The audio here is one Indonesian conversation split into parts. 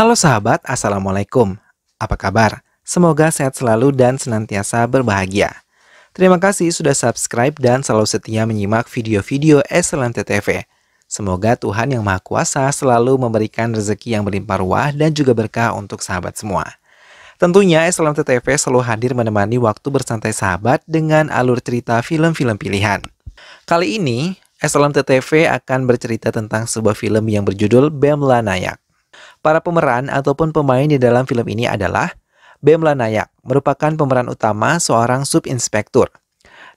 Halo sahabat, Assalamualaikum. Apa kabar? Semoga sehat selalu dan senantiasa berbahagia. Terima kasih sudah subscribe dan selalu setia menyimak video-video Excelente TV. Semoga Tuhan Yang Maha Kuasa selalu memberikan rezeki yang berlimpah ruah dan juga berkah untuk sahabat semua. Tentunya Excelente TV selalu hadir menemani waktu bersantai sahabat dengan alur cerita film-film pilihan. Kali ini, Excelente TV akan bercerita tentang sebuah film yang berjudul Bemla Nayak. Para pemeran ataupun pemain di dalam film ini adalah Bemla Nayak merupakan pemeran utama seorang subinspektur.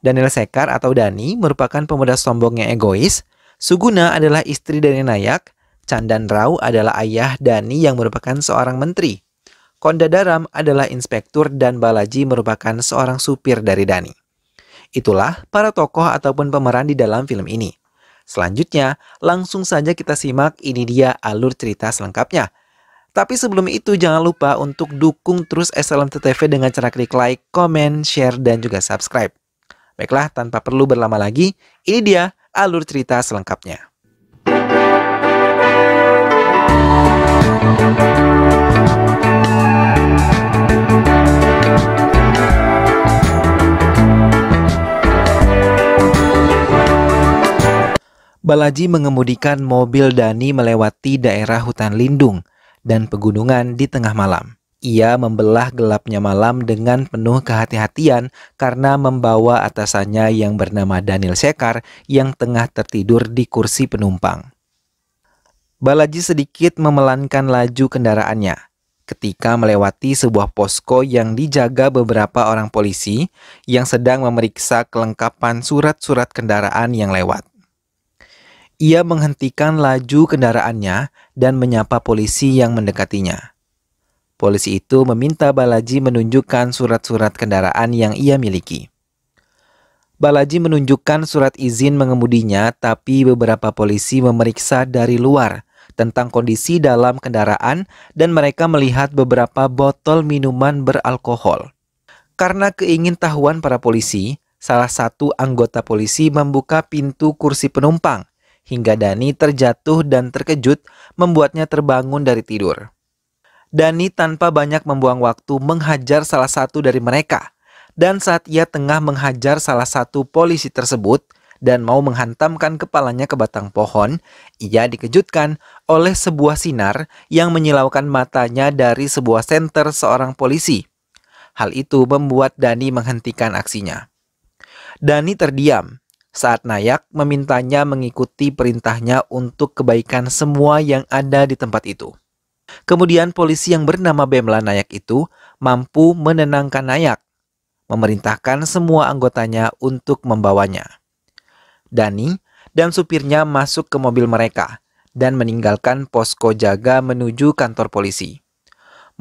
Daniel Sekar atau Dani merupakan pemuda sombong yang egois. Suguna adalah istri dari Nayak. Candan Rao adalah ayah Dani yang merupakan seorang menteri. Konda Daram adalah inspektur dan Balaji merupakan seorang supir dari Dani. Itulah para tokoh ataupun pemeran di dalam film ini. Selanjutnya, langsung saja kita simak ini dia alur cerita selengkapnya. Tapi sebelum itu jangan lupa untuk dukung terus SLMT TV dengan cara klik like, comment, share, dan juga subscribe. Baiklah, tanpa perlu berlama lagi, ini dia alur cerita selengkapnya. Balaji mengemudikan mobil Dani melewati daerah hutan lindung dan pegunungan di tengah malam. Ia membelah gelapnya malam dengan penuh kehati-hatian karena membawa atasannya yang bernama Daniel Sekar yang tengah tertidur di kursi penumpang. Balaji sedikit memelankan laju kendaraannya. Ketika melewati sebuah posko yang dijaga beberapa orang polisi yang sedang memeriksa kelengkapan surat-surat kendaraan yang lewat. Ia menghentikan laju kendaraannya dan menyapa polisi yang mendekatinya. Polisi itu meminta Balaji menunjukkan surat-surat kendaraan yang ia miliki. Balaji menunjukkan surat izin mengemudinya, tapi beberapa polisi memeriksa dari luar tentang kondisi dalam kendaraan dan mereka melihat beberapa botol minuman beralkohol. Karena keingintahuan para polisi, salah satu anggota polisi membuka pintu kursi penumpang hingga Dani terjatuh dan terkejut membuatnya terbangun dari tidur. Dani tanpa banyak membuang waktu menghajar salah satu dari mereka. Dan saat ia tengah menghajar salah satu polisi tersebut dan mau menghantamkan kepalanya ke batang pohon, ia dikejutkan oleh sebuah sinar yang menyilaukan matanya dari sebuah senter seorang polisi. Hal itu membuat Dani menghentikan aksinya. Dani terdiam saat Nayak memintanya mengikuti perintahnya untuk kebaikan semua yang ada di tempat itu. Kemudian polisi yang bernama Bemla Nayak itu mampu menenangkan Nayak, memerintahkan semua anggotanya untuk membawanya. Dani dan supirnya masuk ke mobil mereka dan meninggalkan posko jaga menuju kantor polisi.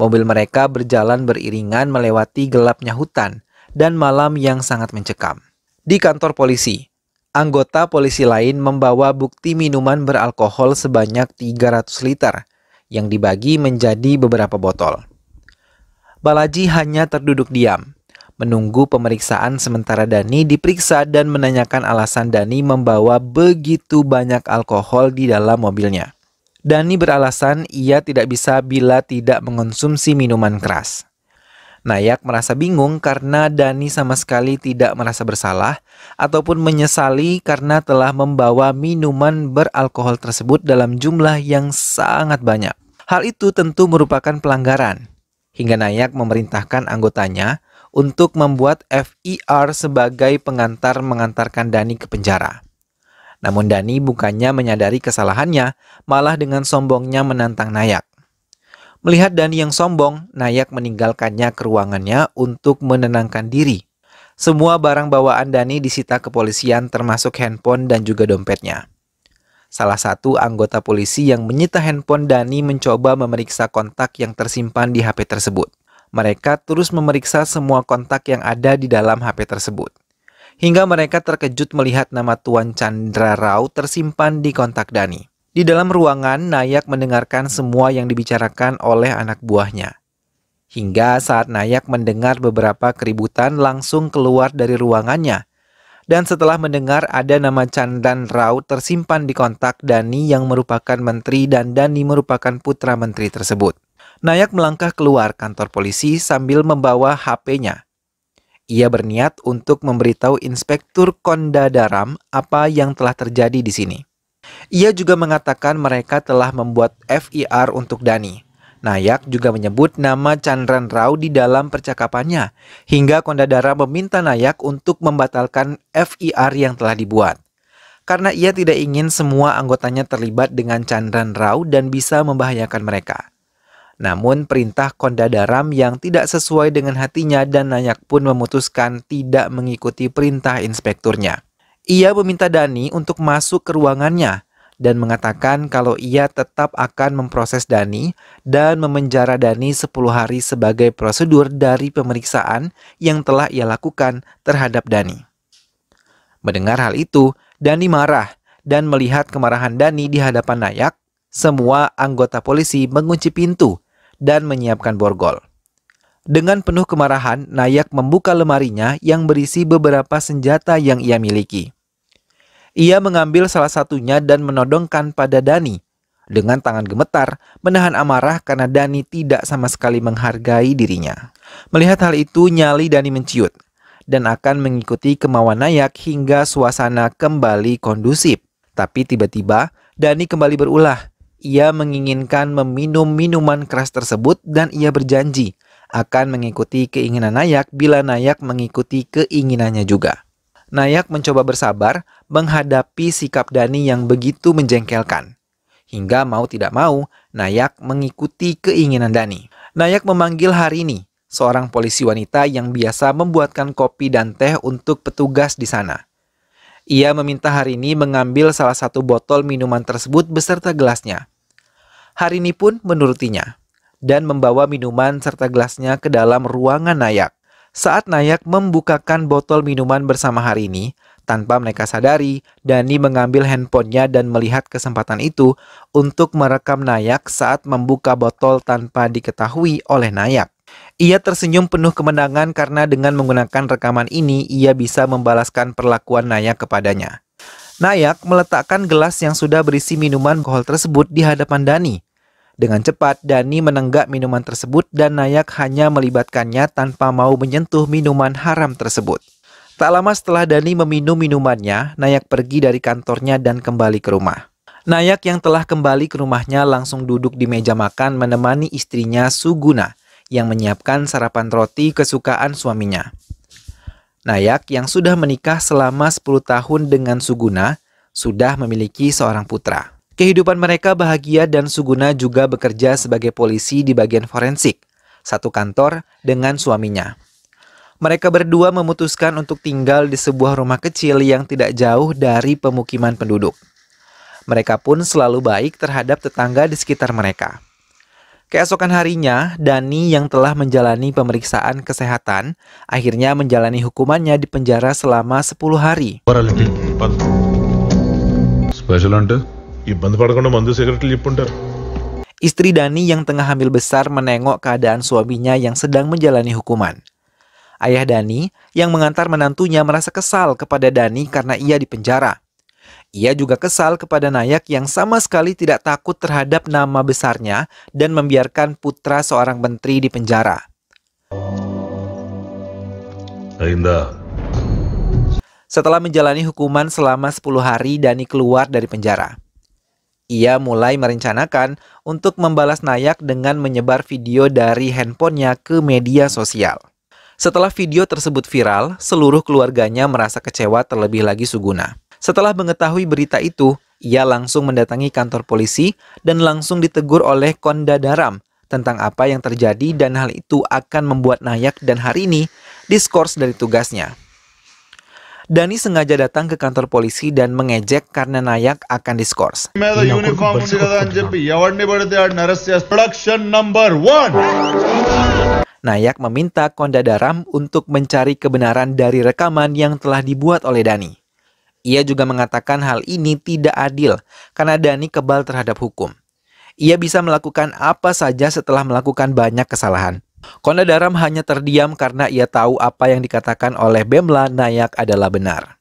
Mobil mereka berjalan beriringan melewati gelapnya hutan dan malam yang sangat mencekam. Di kantor polisi, anggota polisi lain membawa bukti minuman beralkohol sebanyak 300 liter yang dibagi menjadi beberapa botol. Balaji hanya terduduk diam, menunggu pemeriksaan sementara Dani diperiksa dan menanyakan alasan Dani membawa begitu banyak alkohol di dalam mobilnya. Dani beralasan ia tidak bisa bila tidak mengonsumsi minuman keras. Nayak merasa bingung karena Dani sama sekali tidak merasa bersalah ataupun menyesali karena telah membawa minuman beralkohol tersebut dalam jumlah yang sangat banyak. Hal itu tentu merupakan pelanggaran. Hingga Nayak memerintahkan anggotanya untuk membuat FIR sebagai pengantar mengantarkan Dani ke penjara. Namun Dani bukannya menyadari kesalahannya, malah dengan sombongnya menantang Nayak. Melihat Dani yang sombong, Nayak meninggalkannya ke ruangannya untuk menenangkan diri. Semua barang bawaan Dani disita kepolisian termasuk handphone dan juga dompetnya. Salah satu anggota polisi yang menyita handphone Dani mencoba memeriksa kontak yang tersimpan di HP tersebut. Mereka terus memeriksa semua kontak yang ada di dalam HP tersebut. Hingga mereka terkejut melihat nama Tuan Chandra Rao tersimpan di kontak Dani. Di dalam ruangan, Nayak mendengarkan semua yang dibicarakan oleh anak buahnya. Hingga saat Nayak mendengar beberapa keributan langsung keluar dari ruangannya. Dan setelah mendengar ada nama Chandan Rao tersimpan di kontak Dani yang merupakan menteri dan Dani merupakan putra menteri tersebut. Nayak melangkah keluar kantor polisi sambil membawa HP-nya. Ia berniat untuk memberitahu Inspektur Konda Daram apa yang telah terjadi di sini. Ia juga mengatakan mereka telah membuat FIR untuk Dani. Nayak juga menyebut nama Chandran Rao di dalam percakapannya, hingga Kondadara meminta Nayak untuk membatalkan FIR yang telah dibuat. Karena ia tidak ingin semua anggotanya terlibat dengan Chandran Rao dan bisa membahayakan mereka. Namun perintah Kondadaram yang tidak sesuai dengan hatinya dan Nayak pun memutuskan tidak mengikuti perintah inspekturnya. Ia meminta Dani untuk masuk ke ruangannya dan mengatakan kalau ia tetap akan memproses Dani dan memenjara Dani 10 hari sebagai prosedur dari pemeriksaan yang telah ia lakukan terhadap Dani. Mendengar hal itu, Dani marah dan melihat kemarahan Dani di hadapan Nayak, semua anggota polisi mengunci pintu dan menyiapkan borgol. Dengan penuh kemarahan, Nayak membuka lemarinya yang berisi beberapa senjata yang ia miliki. Ia mengambil salah satunya dan menodongkan pada Dani. Dengan tangan gemetar, menahan amarah karena Dani tidak sama sekali menghargai dirinya. Melihat hal itu, nyali Dani menciut dan akan mengikuti kemauan Nayak hingga suasana kembali kondusif. Tapi tiba-tiba, Dani kembali berulah. Ia menginginkan meminum minuman keras tersebut dan ia berjanji akan mengikuti keinginan Nayak bila Nayak mengikuti keinginannya juga. Nayak mencoba bersabar menghadapi sikap Dani yang begitu menjengkelkan. Hingga mau tidak mau, Nayak mengikuti keinginan Dani. Nayak memanggil Hari ini seorang polisi wanita yang biasa membuatkan kopi dan teh untuk petugas di sana. Ia meminta Hari ini mengambil salah satu botol minuman tersebut beserta gelasnya. Hari ini pun menurutinya dan membawa minuman serta gelasnya ke dalam ruangan Nayak. Saat Nayak membukakan botol minuman bersama hari ini, tanpa mereka sadari, Dani mengambil handphonenya dan melihat kesempatan itu untuk merekam Nayak saat membuka botol tanpa diketahui oleh Nayak. Ia tersenyum penuh kemenangan karena dengan menggunakan rekaman ini ia bisa membalaskan perlakuan Nayak kepadanya. Nayak meletakkan gelas yang sudah berisi minuman alkohol tersebut di hadapan Dani. Dengan cepat, Dani menenggak minuman tersebut dan Nayak hanya melibatkannya tanpa mau menyentuh minuman haram tersebut. Tak lama setelah Dani meminum minumannya, Nayak pergi dari kantornya dan kembali ke rumah. Nayak yang telah kembali ke rumahnya langsung duduk di meja makan menemani istrinya Suguna yang menyiapkan sarapan roti kesukaan suaminya. Nayak yang sudah menikah selama 10 tahun dengan Suguna sudah memiliki seorang putra. Kehidupan mereka bahagia dan Suguna juga bekerja sebagai polisi di bagian forensik, satu kantor dengan suaminya. Mereka berdua memutuskan untuk tinggal di sebuah rumah kecil yang tidak jauh dari pemukiman penduduk. Mereka pun selalu baik terhadap tetangga di sekitar mereka. Keesokan harinya, Dani yang telah menjalani pemeriksaan kesehatan akhirnya menjalani hukumannya di penjara selama 10 hari. Istri Dani yang tengah hamil besar menengok keadaan suaminya yang sedang menjalani hukuman. Ayah Dani yang mengantar menantunya merasa kesal kepada Dani karena ia dipenjara. Ia juga kesal kepada Nayak yang sama sekali tidak takut terhadap nama besarnya dan membiarkan putra seorang menteri dipenjara. penjara. Setelah menjalani hukuman selama 10 hari, Dani keluar dari penjara. Ia mulai merencanakan untuk membalas Nayak dengan menyebar video dari handphonenya ke media sosial. Setelah video tersebut viral, seluruh keluarganya merasa kecewa terlebih lagi Suguna. Setelah mengetahui berita itu, ia langsung mendatangi kantor polisi dan langsung ditegur oleh Konda Daram tentang apa yang terjadi dan hal itu akan membuat Nayak dan hari ini diskors dari tugasnya. Dani sengaja datang ke kantor polisi dan mengejek karena nayak akan diskors. Iya, nayak meminta Konda Daram untuk mencari kebenaran dari rekaman yang telah dibuat oleh Dani. Ia juga mengatakan hal ini tidak adil karena Dani kebal terhadap hukum. Ia bisa melakukan apa saja setelah melakukan banyak kesalahan. Kondadaram Daram hanya terdiam karena ia tahu apa yang dikatakan oleh Bemla Nayak adalah benar.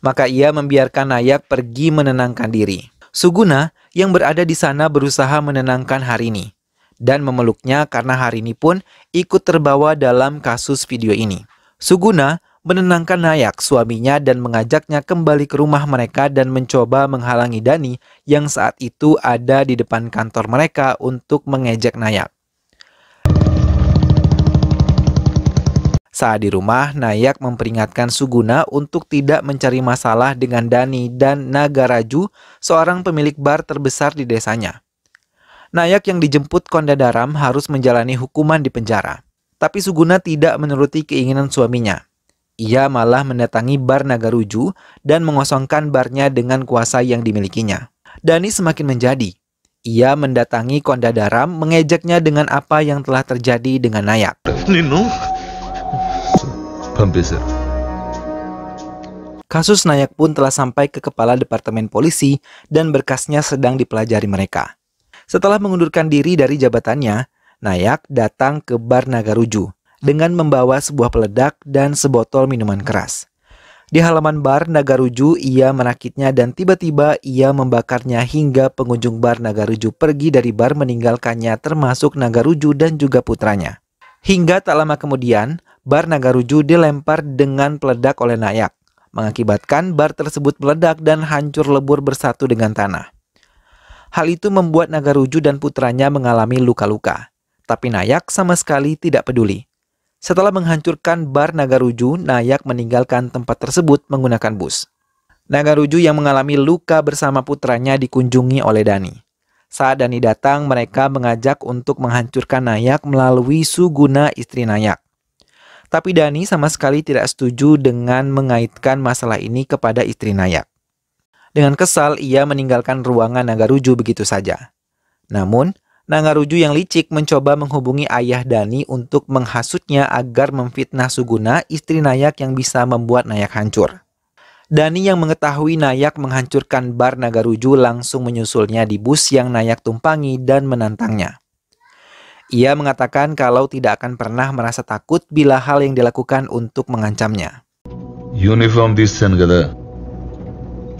Maka ia membiarkan Nayak pergi menenangkan diri. Suguna yang berada di sana berusaha menenangkan hari ini dan memeluknya karena hari ini pun ikut terbawa dalam kasus video ini. Suguna menenangkan Nayak suaminya dan mengajaknya kembali ke rumah mereka dan mencoba menghalangi Dani yang saat itu ada di depan kantor mereka untuk mengejek Nayak. Saat di rumah, Nayak memperingatkan Suguna untuk tidak mencari masalah dengan Dani dan Nagaraju, seorang pemilik bar terbesar di desanya. Nayak yang dijemput Konda Daram harus menjalani hukuman di penjara. Tapi Suguna tidak menuruti keinginan suaminya. Ia malah mendatangi bar Nagaruju dan mengosongkan barnya dengan kuasa yang dimilikinya. Dani semakin menjadi. Ia mendatangi Konda Daram mengejeknya dengan apa yang telah terjadi dengan Nayak. Nino, Kasus Nayak pun telah sampai ke Kepala Departemen Polisi dan berkasnya sedang dipelajari mereka. Setelah mengundurkan diri dari jabatannya, Nayak datang ke Bar Nagaruju dengan membawa sebuah peledak dan sebotol minuman keras. Di halaman bar Nagaruju, ia merakitnya dan tiba-tiba ia membakarnya hingga pengunjung bar Nagaruju pergi dari bar meninggalkannya termasuk Nagaruju dan juga putranya. Hingga tak lama kemudian, bar Nagaruju dilempar dengan peledak oleh Nayak, mengakibatkan bar tersebut meledak dan hancur lebur bersatu dengan tanah. Hal itu membuat Nagaruju dan putranya mengalami luka-luka, tapi Nayak sama sekali tidak peduli. Setelah menghancurkan bar Nagaruju, Nayak meninggalkan tempat tersebut menggunakan bus. Nagaruju yang mengalami luka bersama putranya dikunjungi oleh Dani. Saat Dani datang, mereka mengajak untuk menghancurkan Nayak melalui Suguna istri Nayak. Tapi Dani sama sekali tidak setuju dengan mengaitkan masalah ini kepada istri Nayak. Dengan kesal, ia meninggalkan ruangan Nagaruju begitu saja. Namun, Nagaruju yang licik mencoba menghubungi ayah Dani untuk menghasutnya agar memfitnah Suguna, istri Nayak yang bisa membuat Nayak hancur. Dani yang mengetahui Nayak menghancurkan bar Nagaruju langsung menyusulnya di bus yang Nayak tumpangi dan menantangnya. Ia mengatakan kalau tidak akan pernah merasa takut bila hal yang dilakukan untuk mengancamnya. Uniform తీస్తాను కదా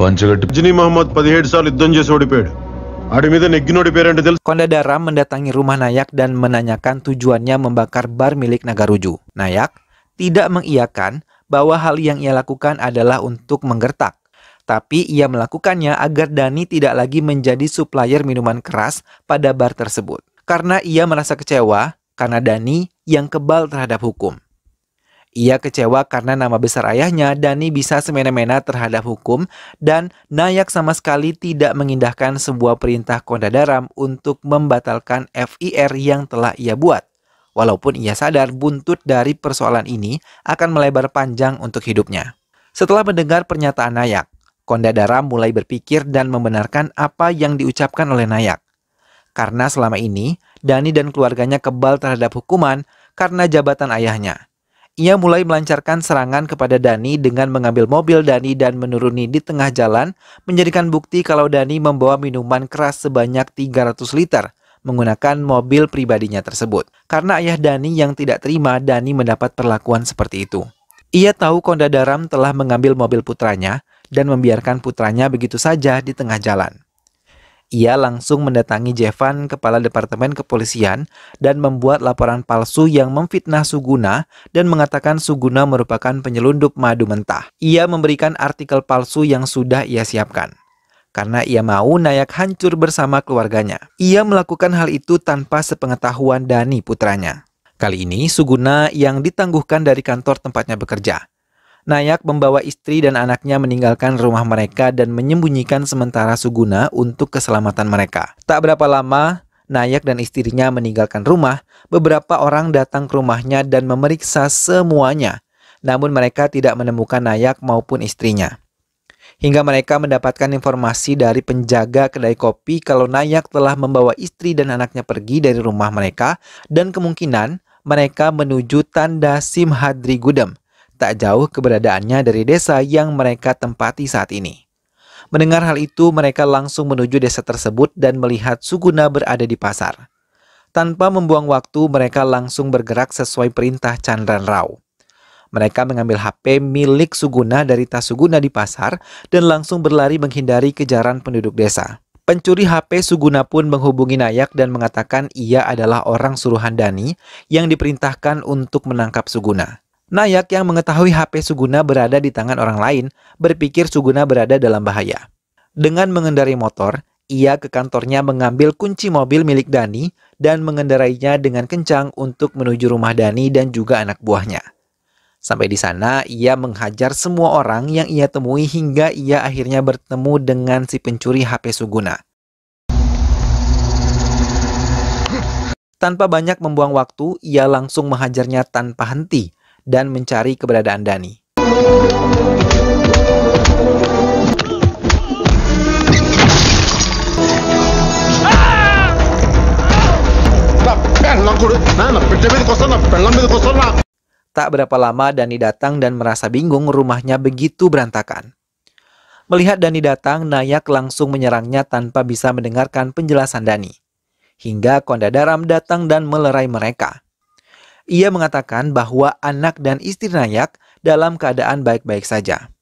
పంచగట్టి రజనీ మహమ్మద్ పదిహేడు సార్లు యుద్ధం చేసి ఓడిపోయాడు ఆడి మీద నెగ్గినోడి పేరంటే తెలుసు Konda Daram mendatangi rumah Nayak dan menanyakan tujuannya membakar bar milik Nagaruju. Nayak tidak mengiyakan bahwa hal yang ia lakukan adalah untuk menggertak. Tapi ia melakukannya agar Dani tidak lagi menjadi supplier minuman keras pada bar tersebut karena ia merasa kecewa karena Dani yang kebal terhadap hukum. Ia kecewa karena nama besar ayahnya, Dani bisa semena-mena terhadap hukum dan Nayak sama sekali tidak mengindahkan sebuah perintah Konda Daram untuk membatalkan FIR yang telah ia buat. Walaupun ia sadar buntut dari persoalan ini akan melebar panjang untuk hidupnya. Setelah mendengar pernyataan Nayak, Daram mulai berpikir dan membenarkan apa yang diucapkan oleh Nayak. Karena selama ini, Dani dan keluarganya kebal terhadap hukuman karena jabatan ayahnya. Ia mulai melancarkan serangan kepada Dani dengan mengambil mobil Dani dan menuruni di tengah jalan, menjadikan bukti kalau Dani membawa minuman keras sebanyak 300 liter menggunakan mobil pribadinya tersebut. Karena ayah Dani yang tidak terima, Dani mendapat perlakuan seperti itu. Ia tahu Konda Daram telah mengambil mobil putranya dan membiarkan putranya begitu saja di tengah jalan ia langsung mendatangi Jevan, kepala Departemen Kepolisian, dan membuat laporan palsu yang memfitnah Suguna dan mengatakan Suguna merupakan penyelundup madu mentah. Ia memberikan artikel palsu yang sudah ia siapkan karena ia mau Nayak hancur bersama keluarganya. Ia melakukan hal itu tanpa sepengetahuan Dani putranya. Kali ini Suguna yang ditangguhkan dari kantor tempatnya bekerja. Nayak membawa istri dan anaknya meninggalkan rumah mereka dan menyembunyikan sementara Suguna untuk keselamatan mereka. Tak berapa lama, Nayak dan istrinya meninggalkan rumah. Beberapa orang datang ke rumahnya dan memeriksa semuanya. Namun mereka tidak menemukan Nayak maupun istrinya hingga mereka mendapatkan informasi dari penjaga kedai kopi kalau Nayak telah membawa istri dan anaknya pergi dari rumah mereka dan kemungkinan mereka menuju tanda Simhadri Gudem tak jauh keberadaannya dari desa yang mereka tempati saat ini. Mendengar hal itu, mereka langsung menuju desa tersebut dan melihat Suguna berada di pasar. Tanpa membuang waktu, mereka langsung bergerak sesuai perintah Chandran Rao. Mereka mengambil HP milik Suguna dari tas Suguna di pasar dan langsung berlari menghindari kejaran penduduk desa. Pencuri HP Suguna pun menghubungi Nayak dan mengatakan ia adalah orang suruhan Dani yang diperintahkan untuk menangkap Suguna. Nayak yang mengetahui HP Suguna berada di tangan orang lain berpikir Suguna berada dalam bahaya. Dengan mengendarai motor, ia ke kantornya mengambil kunci mobil milik Dani dan mengendarainya dengan kencang untuk menuju rumah Dani dan juga anak buahnya. Sampai di sana, ia menghajar semua orang yang ia temui hingga ia akhirnya bertemu dengan si pencuri HP Suguna. Tanpa banyak membuang waktu, ia langsung menghajarnya tanpa henti dan mencari keberadaan Dani. Tak berapa lama Dani datang dan merasa bingung rumahnya begitu berantakan. Melihat Dani datang, Nayak langsung menyerangnya tanpa bisa mendengarkan penjelasan Dani. Hingga Daram datang dan melerai mereka. Ia mengatakan bahwa anak dan istri Nayak dalam keadaan baik-baik saja.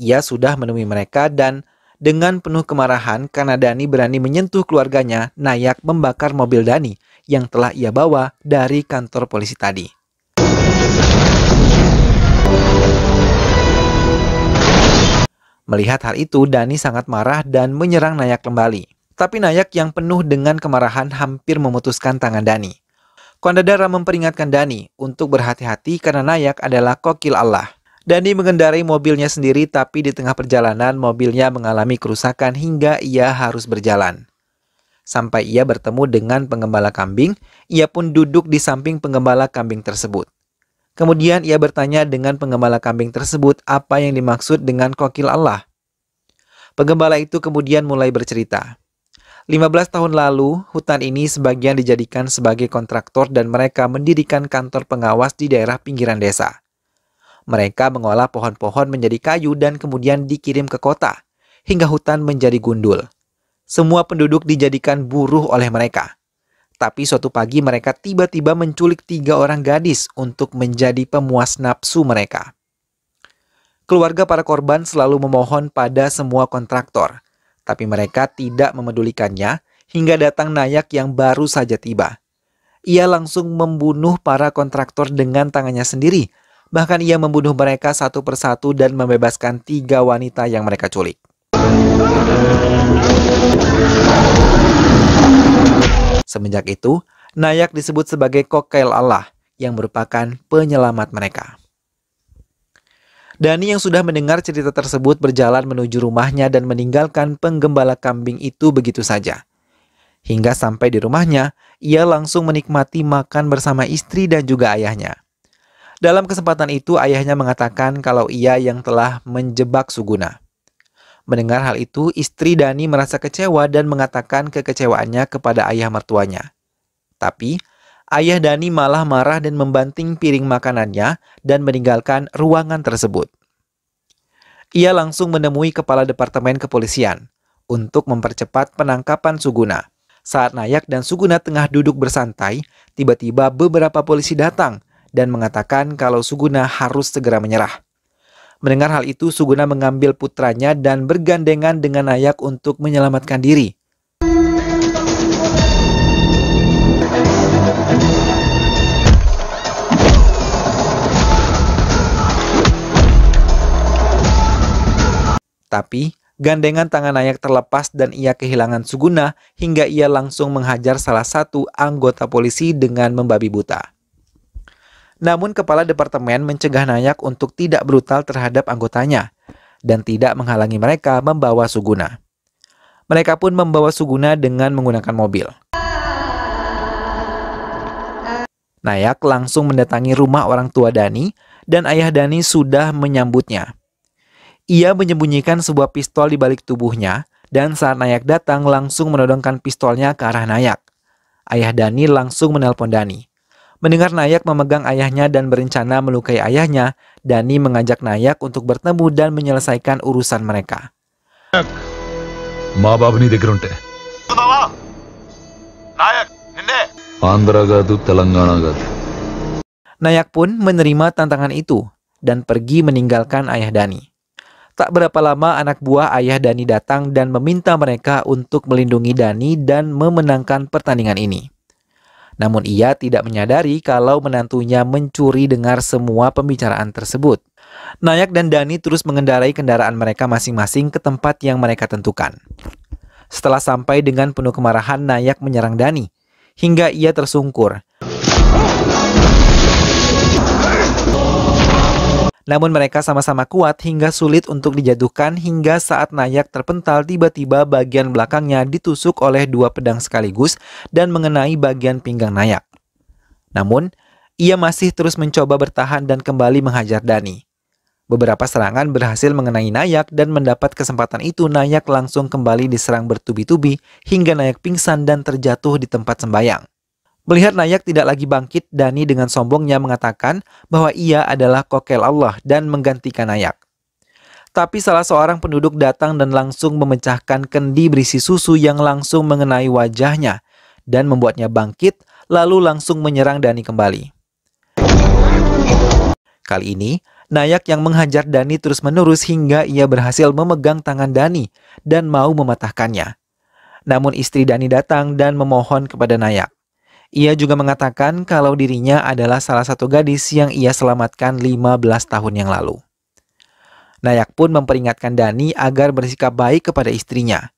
Ia sudah menemui mereka dan dengan penuh kemarahan karena Dani berani menyentuh keluarganya, Nayak membakar mobil Dani yang telah ia bawa dari kantor polisi tadi. Melihat hal itu, Dani sangat marah dan menyerang Nayak kembali. Tapi Nayak yang penuh dengan kemarahan hampir memutuskan tangan Dani. Kondadara memperingatkan Dani untuk berhati-hati karena Nayak adalah kokil Allah. Dani mengendarai mobilnya sendiri tapi di tengah perjalanan mobilnya mengalami kerusakan hingga ia harus berjalan. Sampai ia bertemu dengan penggembala kambing, ia pun duduk di samping penggembala kambing tersebut. Kemudian ia bertanya dengan penggembala kambing tersebut apa yang dimaksud dengan kokil Allah. Penggembala itu kemudian mulai bercerita. 15 tahun lalu, hutan ini sebagian dijadikan sebagai kontraktor dan mereka mendirikan kantor pengawas di daerah pinggiran desa. Mereka mengolah pohon-pohon menjadi kayu dan kemudian dikirim ke kota, hingga hutan menjadi gundul. Semua penduduk dijadikan buruh oleh mereka. Tapi suatu pagi mereka tiba-tiba menculik tiga orang gadis untuk menjadi pemuas nafsu mereka. Keluarga para korban selalu memohon pada semua kontraktor – tapi mereka tidak memedulikannya hingga datang nayak yang baru saja tiba. Ia langsung membunuh para kontraktor dengan tangannya sendiri. Bahkan ia membunuh mereka satu persatu dan membebaskan tiga wanita yang mereka culik. Semenjak itu, Nayak disebut sebagai kokail Allah yang merupakan penyelamat mereka. Dani yang sudah mendengar cerita tersebut berjalan menuju rumahnya dan meninggalkan penggembala kambing itu begitu saja. Hingga sampai di rumahnya, ia langsung menikmati makan bersama istri dan juga ayahnya. Dalam kesempatan itu, ayahnya mengatakan kalau ia yang telah menjebak Suguna. Mendengar hal itu, istri Dani merasa kecewa dan mengatakan kekecewaannya kepada ayah mertuanya. Tapi, ayah Dani malah marah dan membanting piring makanannya dan meninggalkan ruangan tersebut. Ia langsung menemui kepala departemen kepolisian untuk mempercepat penangkapan Suguna. Saat Nayak dan Suguna tengah duduk bersantai, tiba-tiba beberapa polisi datang dan mengatakan kalau Suguna harus segera menyerah. Mendengar hal itu, Suguna mengambil putranya dan bergandengan dengan Nayak untuk menyelamatkan diri. Tapi, gandengan tangan Nayak terlepas dan ia kehilangan Suguna hingga ia langsung menghajar salah satu anggota polisi dengan membabi buta. Namun kepala departemen mencegah Nayak untuk tidak brutal terhadap anggotanya dan tidak menghalangi mereka membawa Suguna. Mereka pun membawa Suguna dengan menggunakan mobil. Nayak langsung mendatangi rumah orang tua Dani dan ayah Dani sudah menyambutnya. Ia menyembunyikan sebuah pistol di balik tubuhnya dan saat Nayak datang langsung menodongkan pistolnya ke arah Nayak. Ayah Dani langsung menelpon Dani. Mendengar Nayak memegang ayahnya dan berencana melukai ayahnya, Dani mengajak Nayak untuk bertemu dan menyelesaikan urusan mereka. Nayak pun menerima tantangan itu dan pergi meninggalkan ayah Dani. Tak berapa lama anak buah ayah Dani datang dan meminta mereka untuk melindungi Dani dan memenangkan pertandingan ini. Namun ia tidak menyadari kalau menantunya mencuri dengar semua pembicaraan tersebut. Nayak dan Dani terus mengendarai kendaraan mereka masing-masing ke tempat yang mereka tentukan. Setelah sampai dengan penuh kemarahan, Nayak menyerang Dani hingga ia tersungkur. Namun mereka sama-sama kuat hingga sulit untuk dijatuhkan hingga saat Nayak terpental tiba-tiba bagian belakangnya ditusuk oleh dua pedang sekaligus dan mengenai bagian pinggang Nayak. Namun, ia masih terus mencoba bertahan dan kembali menghajar Dani. Beberapa serangan berhasil mengenai Nayak dan mendapat kesempatan itu Nayak langsung kembali diserang bertubi-tubi hingga Nayak pingsan dan terjatuh di tempat sembayang. Melihat Nayak tidak lagi bangkit, Dani dengan sombongnya mengatakan bahwa ia adalah kokel Allah dan menggantikan Nayak. Tapi salah seorang penduduk datang dan langsung memecahkan kendi berisi susu yang langsung mengenai wajahnya dan membuatnya bangkit lalu langsung menyerang Dani kembali. Kali ini, Nayak yang menghajar Dani terus-menerus hingga ia berhasil memegang tangan Dani dan mau mematahkannya. Namun istri Dani datang dan memohon kepada Nayak. Ia juga mengatakan kalau dirinya adalah salah satu gadis yang ia selamatkan 15 tahun yang lalu. Nayak pun memperingatkan Dani agar bersikap baik kepada istrinya.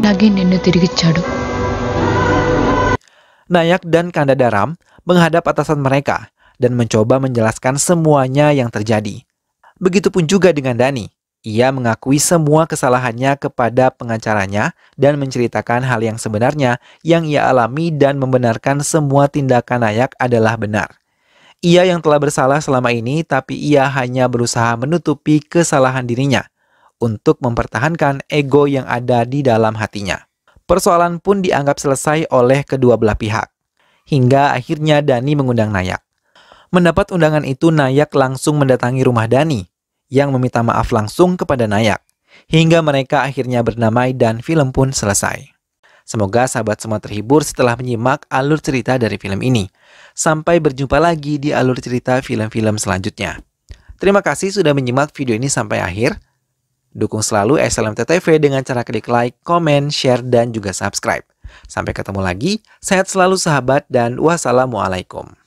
Lagi jatuh. Nayak dan Kanda Daram menghadap atasan mereka dan mencoba menjelaskan semuanya yang terjadi. Begitupun juga dengan Dani. Ia mengakui semua kesalahannya kepada pengacaranya dan menceritakan hal yang sebenarnya yang ia alami dan membenarkan semua tindakan ayak adalah benar. Ia yang telah bersalah selama ini tapi ia hanya berusaha menutupi kesalahan dirinya untuk mempertahankan ego yang ada di dalam hatinya. Persoalan pun dianggap selesai oleh kedua belah pihak hingga akhirnya Dani mengundang Nayak. Mendapat undangan itu Nayak langsung mendatangi rumah Dani yang meminta maaf langsung kepada Nayak hingga mereka akhirnya bernamai dan film pun selesai. Semoga sahabat semua terhibur setelah menyimak alur cerita dari film ini. Sampai berjumpa lagi di alur cerita film-film selanjutnya. Terima kasih sudah menyimak video ini sampai akhir. Dukung selalu TV dengan cara klik like, komen, share, dan juga subscribe. Sampai ketemu lagi, sehat selalu sahabat dan wassalamualaikum.